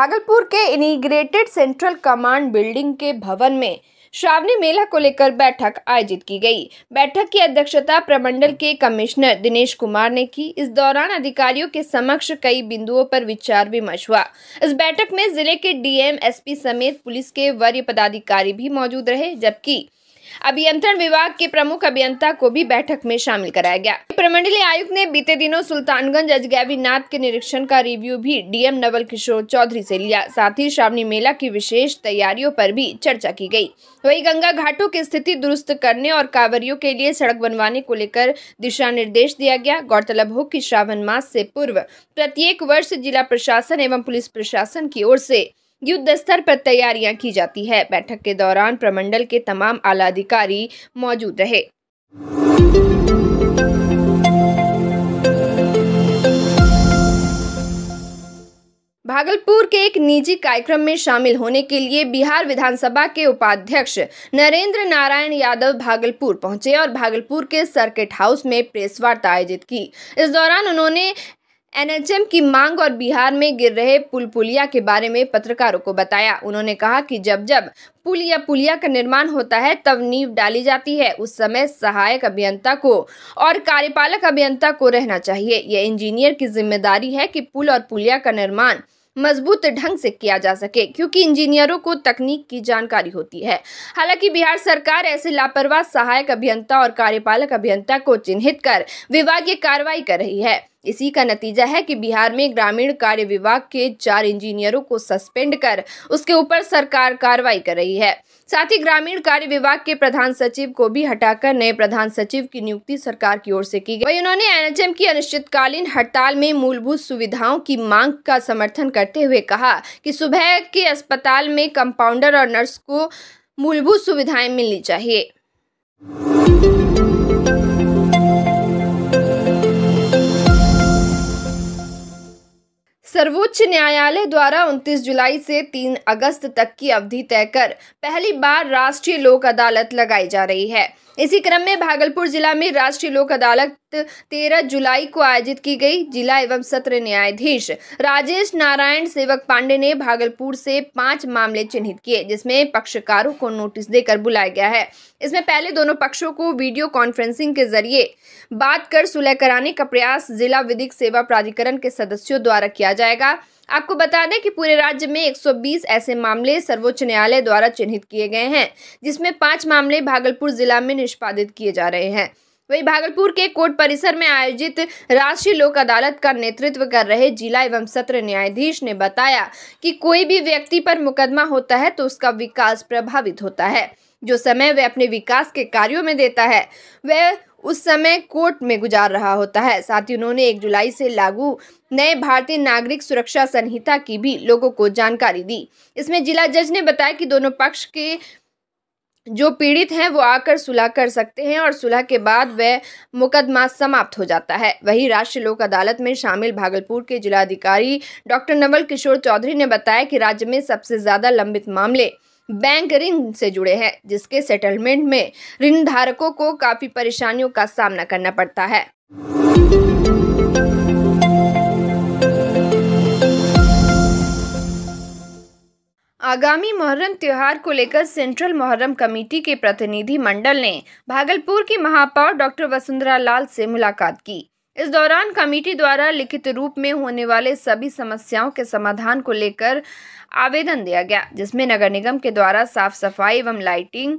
भागलपुर के इनिग्रेटेड central command building के भवन में श्रावणी मेला को लेकर बैठक आयोजित की गई बैठक की अध्यक्षता प्रमंडल के कमिश्नर दिनेश कुमार ने की इस दौरान अधिकारियों के समक्ष कई बिंदुओं पर विचार विमर्श हुआ इस बैठक में जिले के डीएम एसपी समेत पुलिस के वरीय पदाधिकारी भी मौजूद रहे जबकि अभियंत्रण विभाग के प्रमुख अभियंता को भी बैठक में शामिल कराया गया प्रमंडलीय आयुक्त ने बीते दिनों सुल्तानगंज अजगैवी नाथ के निरीक्षण का रिव्यू भी डीएम नवल किशोर चौधरी से लिया साथ ही श्रावणी मेला की विशेष तैयारियों पर भी चर्चा की गई वही गंगा घाटों की स्थिति दुरुस्त करने और कांवरियों के लिए सड़क बनवाने को लेकर दिशा निर्देश दिया गया गौरतलब हो की श्रावण मास से पूर्व प्रत्येक वर्ष जिला प्रशासन एवं पुलिस प्रशासन की ओर ऐसी युद्ध स्तर पर तैयारियां की जाती है बैठक के दौरान प्रमंडल के तमाम आला अधिकारी मौजूद रहे भागलपुर के एक निजी कार्यक्रम में शामिल होने के लिए बिहार विधानसभा के उपाध्यक्ष नरेंद्र नारायण यादव भागलपुर पहुंचे और भागलपुर के सर्किट हाउस में प्रेस वार्ता आयोजित की इस दौरान उन्होंने एनएचएम की मांग और बिहार में गिर रहे पुल पुलिया के बारे में पत्रकारों को बताया उन्होंने कहा कि जब जब पुल या पुलिया का निर्माण होता है तब नींव डाली जाती है उस समय सहायक अभियंता को और कार्यपालक अभियंता को रहना चाहिए यह इंजीनियर की जिम्मेदारी है कि पुल और पुलिया का निर्माण मजबूत ढंग से किया जा सके क्योंकि इंजीनियरों को तकनीक की जानकारी होती है हालांकि बिहार सरकार ऐसे लापरवाह सहायक अभियंता और कार्यपालक अभियंता को चिन्हित कर विभागीय कार्रवाई कर रही है इसी का नतीजा है कि बिहार में ग्रामीण कार्य विभाग के चार इंजीनियरों को सस्पेंड कर उसके ऊपर सरकार कार्रवाई कर रही है साथ ही ग्रामीण कार्य विभाग के प्रधान सचिव को भी हटाकर नए प्रधान सचिव की नियुक्ति सरकार की ओर से की गई वही उन्होंने एनएचएम की अनिश्चितकालीन हड़ताल में मूलभूत सुविधाओं की मांग का समर्थन करते हुए कहा कि सुबह के अस्पताल में कंपाउंडर और नर्स को मूलभूत सुविधाएं मिलनी चाहिए सर्वोच्च न्यायालय द्वारा 29 जुलाई से 3 अगस्त तक की अवधि तय कर पहली बार राष्ट्रीय लोक अदालत लगाई जा रही है इसी क्रम में भागलपुर जिला में राष्ट्रीय लोक अदालत तेरह जुलाई को आयोजित की गई जिला एवं सत्र न्यायाधीश राजेश नारायण सेवक पांडे ने भागलपुर से पांच मामले चिन्हित किए जिसमें पक्षकारों को नोटिस देकर बुलाया गया है इसमें पहले दोनों पक्षों को वीडियो कॉन्फ्रेंसिंग के जरिए बात कर सुलह कराने का प्रयास जिला विधिक सेवा प्राधिकरण के सदस्यों द्वारा किया जाएगा आपको बता दें कि पूरे राज्य में 120 ऐसे मामले सर्वोच्च न्यायालय द्वारा चिन्हित किए गए हैं जिसमें पांच मामले भागलपुर जिला में निष्पादित किए जा रहे हैं वही भागलपुर के कोर्ट परिसर में आयोजित राष्ट्रीय लोक अदालत का नेतृत्व कर रहे जिला एवं सत्र न्यायाधीश ने बताया कि कोई भी व्यक्ति पर मुकदमा होता है तो उसका विकास प्रभावित होता है जो समय वह अपने विकास के कार्यों में देता है वह उस समय कोर्ट में गुजार रहा होता है साथ ही उन्होंने एक जुलाई से लागू नए भारतीय नागरिक सुरक्षा संहिता की भी लोगों को जानकारी दी इसमें जिला जज ने बताया कि दोनों पक्ष के जो पीड़ित हैं वो आकर सुलह कर सकते हैं और सुलह के बाद वह मुकदमा समाप्त हो जाता है वहीं राष्ट्रीय लोक अदालत में शामिल भागलपुर के जिलाधिकारी डॉक्टर नवल किशोर चौधरी ने बताया कि राज्य में सबसे ज़्यादा लंबित मामले बैंक ऋण से जुड़े हैं जिसके सेटलमेंट में ऋण धारकों को काफी परेशानियों का सामना करना पड़ता है आगामी मुहर्रम त्यौहार को लेकर सेंट्रल मुहर्रम कमेटी के प्रतिनिधि मंडल ने भागलपुर की महापौर डॉक्टर वसुंधरा लाल से मुलाकात की इस दौरान कमेटी द्वारा लिखित रूप में होने वाले सभी समस्याओं के समाधान को लेकर आवेदन दिया गया जिसमें नगर निगम के द्वारा साफ सफाई एवं लाइटिंग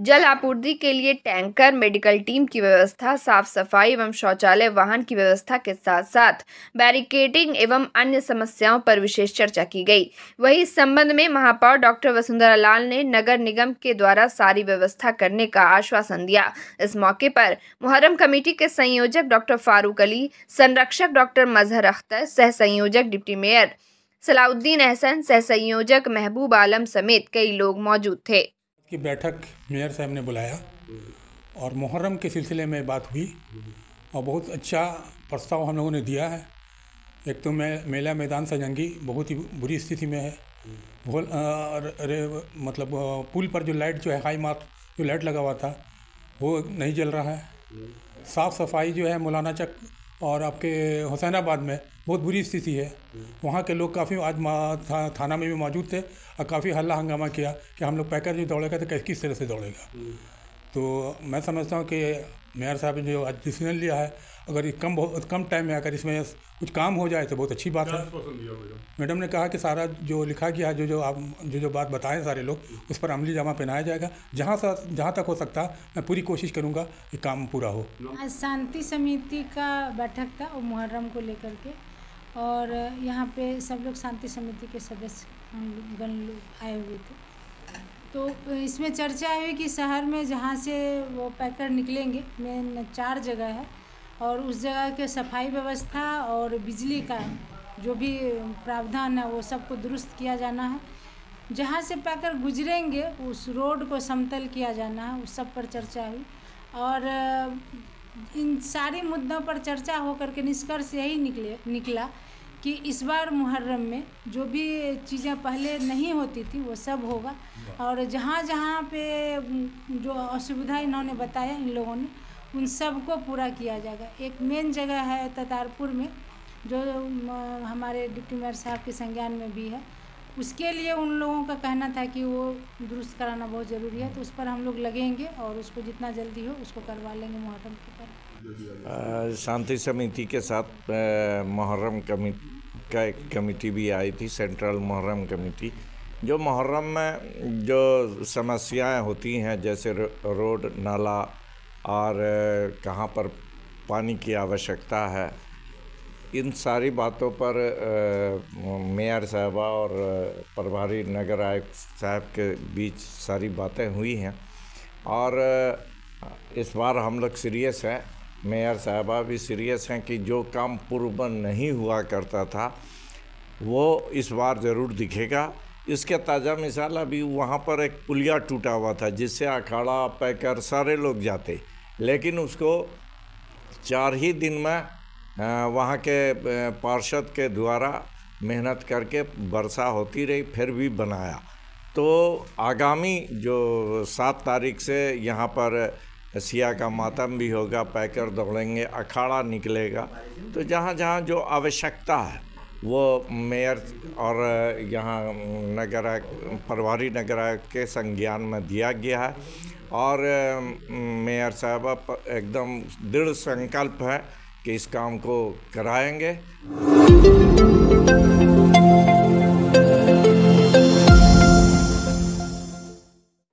जल आपूर्ति के लिए टैंकर मेडिकल टीम की व्यवस्था साफ सफाई एवं शौचालय वाहन की व्यवस्था के साथ साथ बैरिकेडिंग एवं अन्य समस्याओं पर विशेष चर्चा की गई वहीं इस संबंध में महापौर डॉक्टर वसुंधरा लाल ने नगर निगम के द्वारा सारी व्यवस्था करने का आश्वासन दिया इस मौके पर मुहर्रम कमेटी के संयोजक डॉक्टर फारूक अली संरक्षक डॉक्टर मजहर अख्तर सह संयोजक डिप्टी मेयर सलाउद्दीन अहसन सह संयोजक महबूब आलम समेत कई लोग मौजूद थे की बैठक मेयर साहब ने बुलाया और मुहर्रम के सिलसिले में बात हुई और बहुत अच्छा प्रस्ताव हम लोगों ने दिया है एक तो मैं मेला मैदान सजंगी बहुत ही बुरी स्थिति में है भोल मतलब पुल पर जो लाइट जो है हाई मार्क जो लाइट लगा हुआ था वो नहीं जल रहा है साफ़ सफाई जो है मौलाना चक और आपके हुसैनाबाद में बहुत बुरी स्थिति है वहाँ के लोग काफ़ी आज था, थाना में भी मौजूद थे और काफ़ी हल्ला हंगामा किया कि हम लोग पैकर जो दौड़ेगा तो किस तरह से दौड़ेगा तो मैं समझता हूँ कि मेयर साहब ने जो आज डिसीजन लिया है अगर कम बहुत कम टाइम में अगर इसमें कुछ काम हो जाए तो बहुत अच्छी बात है मैडम ने कहा कि सारा जो लिखा गया है जो जो आप जो जो बात बताएं सारे लोग उस पर अमली जमा पहनाया जाएगा जहाँ सा जहाँ तक हो सकता मैं पूरी कोशिश करूँगा कि काम पूरा हो आज शांति समिति का बैठक था मुहर्रम को लेकर के और यहाँ पे सब लोग शांति समिति के सदस्य गण लोग आए हुए थे तो इसमें चर्चा हुई कि शहर में जहाँ से वो पैकर निकलेंगे मेन चार जगह है और उस जगह के सफाई व्यवस्था और बिजली का जो भी प्रावधान है वो सबको दुरुस्त किया जाना है जहाँ से पैकर गुजरेंगे उस रोड को समतल किया जाना है उस सब पर चर्चा हुई और इन सारे मुद्दों पर चर्चा होकर के निष्कर्ष यही निकले निकला कि इस बार मुहर्रम में जो भी चीज़ें पहले नहीं होती थी वो सब होगा और जहाँ जहाँ पे जो असुविधा इन्होंने बताया इन लोगों ने उन सब को पूरा किया जाएगा एक मेन जगह है ततारपुर में जो हमारे डिप्टी मेयर साहब के संज्ञान में भी है उसके लिए उन लोगों का कहना था कि वो दुरुस्त कराना बहुत ज़रूरी है तो उस पर हम लोग लगेंगे और उसको जितना जल्दी हो उसको करवा लेंगे मुहर्रम के पर शांति समिति के साथ मुहर्रम कमेटी का एक कमेटी भी आई थी सेंट्रल मुहर्रम कमेटी जो मुहर्रम में जो समस्याएं होती हैं जैसे रोड नाला और कहाँ पर पानी की आवश्यकता है इन सारी बातों पर मेयर साहबा और प्रभारी नगर आयुक्त साहब के बीच सारी बातें हुई हैं और इस बार हम लोग सीरियस हैं मेयर साहबा भी सीरियस हैं कि जो काम पूर्व नहीं हुआ करता था वो इस बार ज़रूर दिखेगा इसका ताज़ा मिसाल अभी वहाँ पर एक पुलिया टूटा हुआ था जिससे अखाड़ा पैकर सारे लोग जाते लेकिन उसको चार ही दिन में वहाँ के पार्षद के द्वारा मेहनत करके वर्षा होती रही फिर भी बनाया तो आगामी जो सात तारीख से यहाँ पर सिया का मातम भी होगा पैकर दौड़ेंगे अखाड़ा निकलेगा तो जहाँ जहाँ जो आवश्यकता है वो मेयर और यहाँ नगर प्रभारी नगर के संज्ञान में दिया गया है और मेयर साहब एकदम दृढ़ संकल्प है कि इस काम को कराएंगे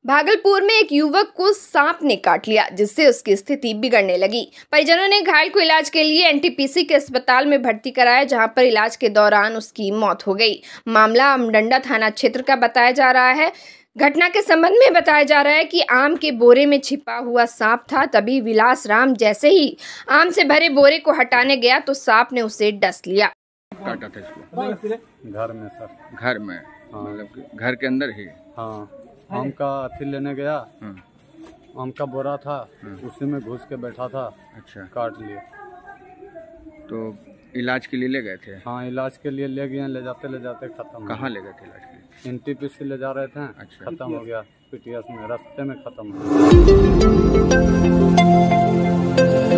भागलपुर में एक युवक को सांप ने काट लिया जिससे उसकी स्थिति बिगड़ने लगी परिजनों ने घायल को इलाज के लिए एनटीपीसी के अस्पताल में भर्ती कराया जहां पर इलाज के दौरान उसकी मौत हो गई मामला अमडंडा थाना क्षेत्र का बताया जा रहा है घटना के संबंध में बताया जा रहा है कि आम के बोरे में छिपा हुआ सांप था तभी विलास राम जैसे ही आम से भरे बोरे को हटाने गया तो सांप ने उसे डस लिया काटा था इसको घर में सर घर में हाँ। मतलब घर के अंदर ही हाँ आम का अथी लेने गया हाँ। आम का बोरा था हाँ। उसी में घुस के बैठा था अच्छा काट लिया तो इलाज के लिए ले गए थे हाँ इलाज के लिए ले गए ले जाते ले जाते खत्म कहाँ ले गए थे इलाज के लिए एन टी पी सी ले जा रहे थे अच्छा। खत्म हो गया पीटीएस में रास्ते में खत्म हो गया